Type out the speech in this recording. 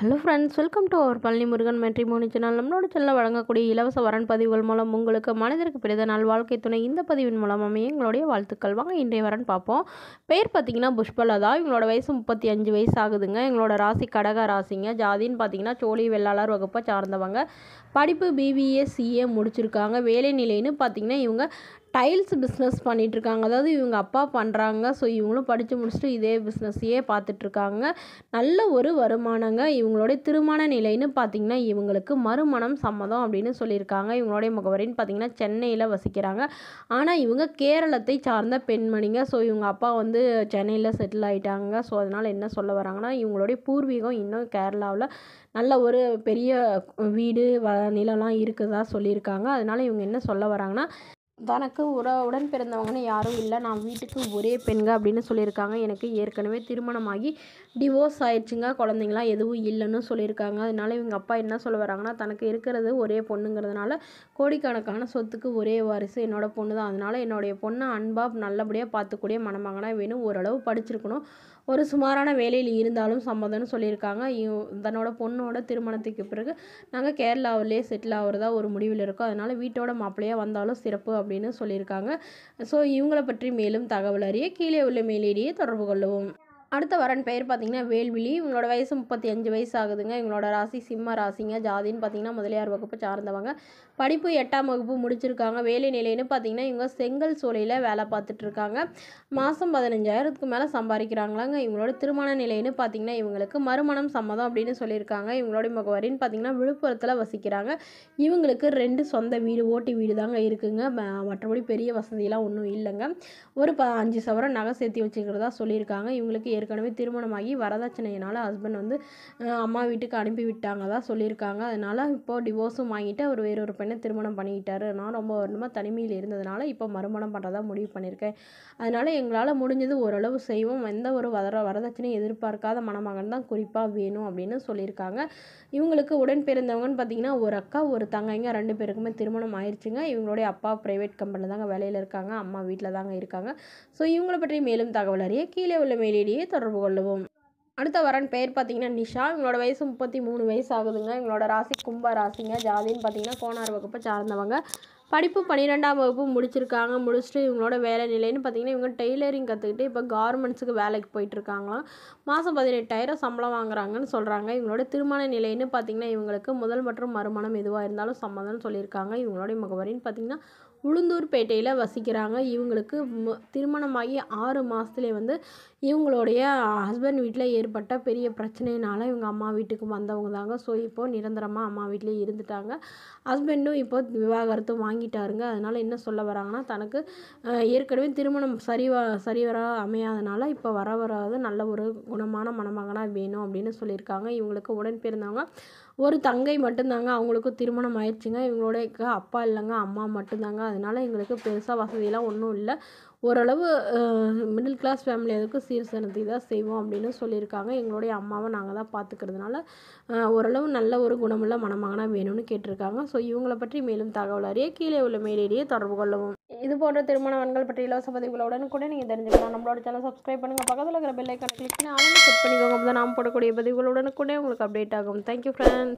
hello friends welcome to our Palani Murugan matrimony channel நம்மளோட சேனலில் வழங்கக்கூடிய இலவச வரன் பதிவுகள் மூலம் உங்களுக்கு மனிதருக்கு பிறந்த நாள் வாழ்க்கை துணை இந்த பதிவின் அமைய எங்களுடைய வாழ்த்துக்கள் வாங்க இன்றைய வரன் பார்ப்போம் பேர் பார்த்திங்கன்னா புஷ்பலதா இவங்களோட வயசு முப்பத்தி அஞ்சு வயசு ஆகுதுங்க எங்களோட ராசி கடக ராசிங்க ஜாதின்னு பார்த்தீங்கன்னா சோழி வெள்ளாளர் வகுப்பை சார்ந்தவங்க படிப்பு பிபிஎஸ்சிஏ முடிச்சிருக்காங்க வேலை நிலைன்னு பார்த்திங்கன்னா இவங்க டைல்ஸ் பிஸ்னஸ் பண்ணிகிட்ருக்காங்க அதாவது இவங்க அப்பா பண்ணுறாங்க ஸோ இவங்களும் படித்து முடிச்சுட்டு இதே பிஸ்னஸையே பார்த்துட்ருக்காங்க நல்ல ஒரு வருமானங்க இவங்களுடைய திருமண நிலைன்னு பார்த்திங்கன்னா இவங்களுக்கு மறுமணம் சம்மதம் அப்படின்னு சொல்லியிருக்காங்க இவங்களுடைய முகவரின்னு பார்த்திங்கன்னா சென்னையில் வசிக்கிறாங்க ஆனால் இவங்க கேரளத்தை சார்ந்த பெண்மணிங்க ஸோ இவங்க அப்பா வந்து சென்னையில் செட்டில் ஆகிட்டாங்க ஸோ அதனால் என்ன சொல்ல வராங்கன்னா இவங்களுடைய பூர்வீகம் இன்னும் கேரளாவில் நல்ல ஒரு பெரிய வீடு வ நிலம்லாம் இருக்குதா சொல்லியிருக்காங்க அதனால் இவங்க என்ன சொல்ல வராங்கன்னா தனக்கு உற உடன் பிறந்தவங்கன்னு யாரும் இல்லை நான் வீட்டுக்கு ஒரே பெண்கள் அப்படின்னு சொல்லியிருக்காங்க எனக்கு ஏற்கனவே திருமணமாகி டிவோர்ஸ் ஆயிடுச்சுங்க குழந்தைங்களாம் எதுவும் இல்லைன்னு சொல்லியிருக்காங்க அதனால இவங்க அப்பா என்ன சொல்ல வராங்கன்னா தனக்கு இருக்கிறது ஒரே பொண்ணுங்கிறதுனால கோடிக்கணக்கான சொத்துக்கு ஒரே வாரிசு என்னோடய பொண்ணு தான் அதனால் என்னுடைய பொண்ணை அன்பாக நல்லபடியாக பார்த்துக்கூடிய மணமகனாக வேணும் ஓரளவு படிச்சிருக்கணும் ஒரு சுமாரான வேலையில் இருந்தாலும் சம்மதம்னு சொல்லியிருக்காங்க தன்னோட பொண்ணோட திருமணத்துக்கு பிறகு நாங்கள் கேரளாவிலே செட்டில் ஆகிறதா ஒரு முடிவில் இருக்கோம் அதனால் வீட்டோட மாப்பிள்ளையாக வந்தாலும் சிறப்பு அப்படின்னு சொல்லியிருக்காங்க ஸோ இவங்களை பற்றி மேலும் தகவல் அறிய கீழே உள்ள மேலேடியை தொடர்பு கொள்ளவும் அடுத்த வரன் பெயர் பார்த்தீங்கன்னா வேல்விழி இவங்களோட வயசு முப்பத்தி அஞ்சு வயசு ஆகுதுங்க இவங்களோட ராசி சிம்ம ராசிங்க ஜாதின்னு பார்த்தீங்கன்னா முதலியார் வகுப்பு சார்ந்தவங்க படிப்பு எட்டாம் வகுப்பு முடிச்சிருக்காங்க வேலை நிலைன்னு பார்த்தீங்கன்னா இவங்க செங்கல் சோலையில் வேலை பார்த்துட்ருக்காங்க மாதம் பதினஞ்சாயிரத்துக்கு மேலே சம்பாதிக்கிறாங்களாங்க இவங்களோட திருமண நிலைன்னு பார்த்தீங்கன்னா இவங்களுக்கு மறுமணம் சம்மதம் அப்படின்னு சொல்லியிருக்காங்க இவங்களோட முகவரின்னு பார்த்தீங்கன்னா விழுப்புரத்தில் வசிக்கிறாங்க இவங்களுக்கு ரெண்டு சொந்த வீடு ஓட்டி வீடு தாங்க இருக்குங்க மற்றபடி பெரிய வசதியெலாம் ஒன்றும் இல்லைங்க ஒரு ப அஞ்சு சவரம் நகை சேர்த்து வச்சுக்கிறதா சொல்லியிருக்காங்க இவங்களுக்கு ஏற்கனவே திருமணமாகி வரதட்சணையினால் ஹஸ்பண்ட் வந்து அம்மா வீட்டுக்கு அனுப்பி விட்டாங்க தான் சொல்லியிருக்காங்க அதனால் இப்போது டிவோர்ஸும் வாங்கிட்டு அவர் வேறொரு பெண்ணை திருமணம் பண்ணிக்கிட்டாரு நான் ரொம்ப வருடமாக தனிமையில் இருந்ததுனால இப்போ மறுமணம் பண்ணுறதா முடிவு பண்ணியிருக்கேன் அதனால் எங்களால் முடிஞ்சது ஓரளவு செய்வோம் எந்த ஒரு வர வரதட்சணையும் எதிர்பார்க்காத மணமகன் தான் குறிப்பாக வேணும் அப்படின்னு சொல்லியிருக்காங்க இவங்களுக்கு உடன் பிறந்தவங்கன்னு பார்த்தீங்கன்னா ஒரு அக்கா ஒரு தங்கைங்க ரெண்டு பேருக்குமே திருமணம் ஆயிடுச்சுங்க இவங்களுடைய அப்பா ப்ரைவேட் கம்பெனியில் தாங்க வேலையில் இருக்காங்க அம்மா வீட்டில் தாங்க இருக்காங்க ஸோ இவங்களை பற்றி மேலும் தகவல் அறிய கீழே உள்ள மேலேயே தொடர்பு கொள்ளவும் அடுத்த வரன் பெயர் பார்த்தீங்கன்னா நிஷா இவங்களோட வயசு முப்பத்தி மூணு வயசு ஆகுதுங்க இவங்களோட ராசி கும்ப ராசிங்க ஜாதின்னு பார்த்தீங்கன்னா கோனார் வகுப்பை சார்ந்தவங்க படிப்பு பன்னிரெண்டாம் வகுப்பு முடிச்சிருக்காங்க முடிச்சுட்டு இவங்களோட வேலை நிலைன்னு பார்த்தீங்கன்னா இவங்க டெய்லரிங் கற்றுக்கிட்டு இப்போ கார்மெண்ட்ஸுக்கு வேலைக்கு போயிட்டுருக்காங்களாம் மாதம் பதினெட்டாயிரம் சம்பளம் வாங்குறாங்கன்னு சொல்கிறாங்க இவங்களோட திருமண நிலைன்னு பார்த்தீங்கன்னா இவங்களுக்கு முதல் மற்றும் மறுமணம் எதுவாக இருந்தாலும் சம்மதம்னு சொல்லியிருக்காங்க இவங்களோட முகவரின்னு பார்த்தீங்கன்னா உளுந்தூர்பேட்டையில் வசிக்கிறாங்க இவங்களுக்கு திருமணமாகி ஆறு மாதத்துலேயே வந்து இவங்களுடைய ஹஸ்பண்ட் வீட்டில் ஏற்பட்ட பெரிய பிரச்சனையினால் இவங்க அம்மா வீட்டுக்கு வந்தவங்க தாங்க ஸோ இப்போது நிரந்தரமாக அம்மா வீட்லேயே இருந்துட்டாங்க ஹஸ்பண்டும் இப்போ விவாகரத்து வாங்கிட்டாருங்க அதனால் என்ன சொல்ல வராங்கன்னா தனக்கு ஏற்கனவே திருமணம் சரி சரிவர அமையாதனால இப்போ வர வராது நல்ல ஒரு குணமான மணமகனாக வேணும் அப்படின்னு சொல்லியிருக்காங்க இவங்களுக்கு உடன் பிறந்தவங்க ஒரு தங்கை மட்டும்தாங்க அவங்களுக்கும் திருமணம் ஆயிடுச்சுங்க இவங்களுடைய அப்பா இல்லைங்க அம்மா மட்டும்தாங்க அதனால எங்களுக்கு பெருசாக வசதியெலாம் ஒன்றும் இல்லை ஓரளவு மிடில் கிளாஸ் ஃபேமிலி அதுக்கு சீர் சிறந்தி தான் செய்வோம் அப்படின்னு சொல்லியிருக்காங்க எங்களுடைய அம்மாவை நாங்கள் தான் பார்த்துக்கிறதுனால ஓரளவு நல்ல ஒரு குணமுள்ள மனமாகனா வேணும்னு கேட்டிருக்காங்க ஸோ இவங்களை பற்றி மேலும் தகவல் அறிய கீழே உள்ள மேலேயே தொடர்பு கொள்ளவும் இது போன்ற திருமணவன்கள் பற்றி இலவச பதிவுகளுடன் கூட நீங்கள் தெரிஞ்சுக்கலாம் நம்மளோட சேனல் சப்ஸ்கிரைப் பண்ணுங்கள் பக்கத்தில் இருக்கிற பெல் ஐக்கான கிளிக் பண்ணி ஆளுங்க பண்ணிக்கோங்க அப்போ தான் நாம் போடக்கூடிய பதிவுகளுடன் கூட உங்களுக்கு அப்டேட் ஆகும் தேங்க்யூ ஃப்ரெண்ட்ஸ்